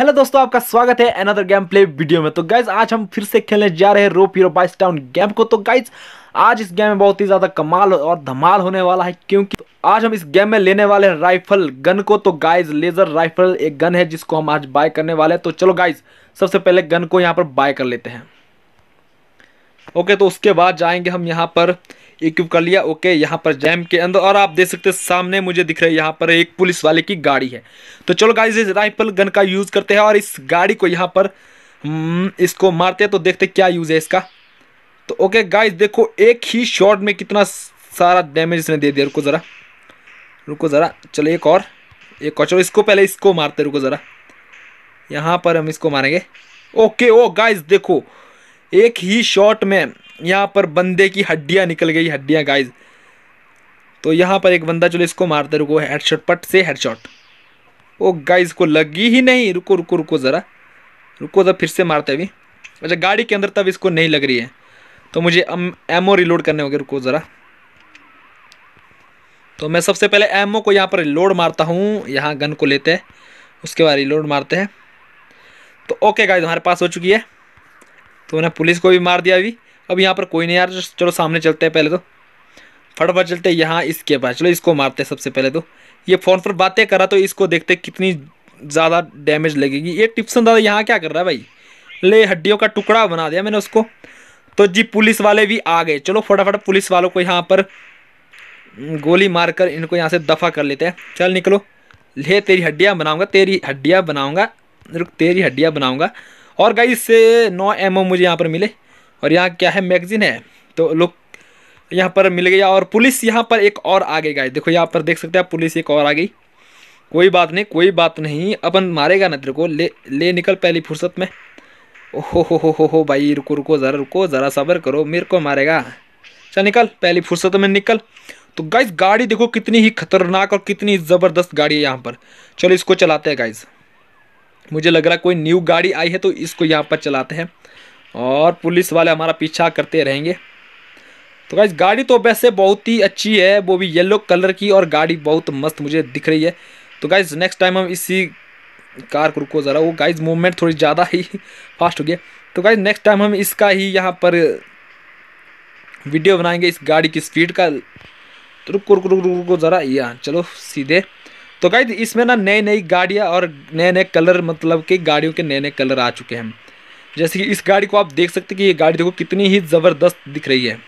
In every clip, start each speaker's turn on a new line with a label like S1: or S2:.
S1: hello दोस्तों आपका स्वागत है अनदर गेम प्ले वीडियो में तो गाइज आज हम फिर से खेलने जा रहे हैं rope hero vice town game को तो गाइज आज इस गेम में बहुत ही ज़्यादा कमाल और धमाल होने वाला है क्योंकि तो आज हम इस गेम में लेने वाले हैं राइफल गन को तो गाइज लेज़र राइफल एक गन है जिसको हम आज बाय करने वाले हैं तो चलो गाइज सबसे पहले गन को यहाँ पर बाय कर लेते हैं ओके तो उसके बाद जाएंगे हम यहाँ पर इक्व कर लिया ओके यहाँ पर जैम के अंदर और आप देख सकते हैं सामने मुझे दिख रहा है यहाँ पर एक पुलिस वाले की गाड़ी है तो चलो गाइज इस राइफल गन का यूज़ करते हैं और इस गाड़ी को यहाँ पर हम्म, इसको मारते हैं तो देखते क्या यूज़ है इसका तो ओके गाइज देखो एक ही शॉट में कितना सारा डैमेज इसने दे दिया रुको ज़रा रुको ज़रा चलो एक और एक और चलो इसको पहले इसको मारते रुको ज़रा यहाँ पर हम इसको मारेंगे ओके ओ गाइज देखो एक ही शॉट में यहाँ पर बंदे की हड्डियाँ निकल गई हड्डियाँ गाइज तो यहाँ पर एक बंदा चलो इसको मारते रुको हेड शॉट पट से हेड शॉट ओ गाइज को लगी ही नहीं रुको रुको रुको ज़रा रुको ज़रा फिर से मारते अभी अच्छा गाड़ी के अंदर तब इसको नहीं लग रही है तो मुझे एमओ रिलोड करने होंगे रुको ज़रा तो मैं सबसे पहले एमओ को यहाँ पर रिलोड मारता हूँ यहाँ गन को लेते हैं उसके बाद रिलोड मारते हैं तो ओके गाइज हमारे पास हो चुकी है तो मैंने पुलिस को भी मार दिया अभी अब यहाँ पर कोई नहीं आ रहा चलो सामने चलते हैं पहले तो फटाफट चलते हैं यहाँ इसके पास चलो इसको मारते हैं सबसे पहले तो ये फ़ोन पर बातें कर रहा तो इसको देखते कितनी ज़्यादा डैमेज लगेगी ये टिप्सन दादा यहाँ क्या कर रहा है भाई ले हड्डियों का टुकड़ा बना दिया मैंने उसको तो जी पुलिस वाले भी आ गए चलो फटाफट पुलिस वालों को यहाँ पर गोली मारकर इनको यहाँ से दफ़ा कर लेते हैं चल निकलो ले तेरी हड्डियाँ बनाऊँगा तेरी हड्डियाँ बनाऊँगा रुक तेरी हड्डियाँ बनाऊँगा और गाइज से नौ एम मुझे यहाँ पर मिले और यहाँ क्या है मैगजीन है तो लोग यहाँ पर मिल गया और पुलिस यहाँ पर एक और आ गई गाइज देखो यहाँ पर देख सकते हैं पुलिस एक और आ गई कोई बात नहीं कोई बात नहीं अपन मारेगा ना तेरे को ले ले निकल पहली फुर्सत में ओहो हो हो हो हो भाई रुको रुको ज़रा रुको ज़रा सब्र करो मेरे को मारेगा चल निकल पहली फुर्सत में निकल तो गाइज गाड़ी देखो कितनी ही खतरनाक और कितनी ज़बरदस्त गाड़ी है यहाँ पर चलो इसको चलाते हैं गाइज़ मुझे लग रहा कोई न्यू गाड़ी आई है तो इसको यहाँ पर चलाते हैं और पुलिस वाले हमारा पीछा करते रहेंगे तो गाइज गाड़ी तो वैसे बहुत ही अच्छी है वो भी येलो कलर की और गाड़ी बहुत मस्त मुझे दिख रही है तो गाइज नेक्स्ट टाइम हम इसी कार को रुको ज़रा वो गाइज मूवमेंट थोड़ी ज़्यादा ही फास्ट हो गया तो गाइज नेक्स्ट टाइम हम इसका ही यहाँ पर वीडियो बनाएंगे इस गाड़ी की स्पीड का तो रुको रुको रुको रुको ज़रा यहाँ चलो सीधे तो गाइज इसमें ना नई नई गाड़ियाँ और नए नए कलर मतलब कि गाड़ियों के नए नए कलर आ चुके हैं जैसे कि इस गाड़ी को आप देख सकते कि ये गाड़ी देखो कितनी ही ज़बरदस्त दिख रही है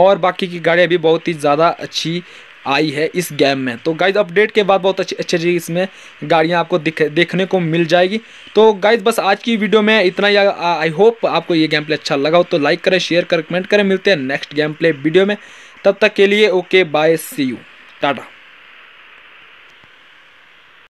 S1: और बाकी की गाड़ियाँ भी बहुत ही ज़्यादा अच्छी आई है इस गेम में तो गाइज अपडेट के बाद बहुत अच्छी अच्छी अच्छी इसमें गाड़ियाँ आपको दिख देखने को मिल जाएगी तो गाइज बस आज की वीडियो में इतना ही आई होप आपको ये गेम प्ले अच्छा लगा हो तो लाइक करें शेयर करें कमेंट करें मिलते हैं नेक्स्ट गेम प्ले वीडियो में तब तक के लिए okay bye see you Tata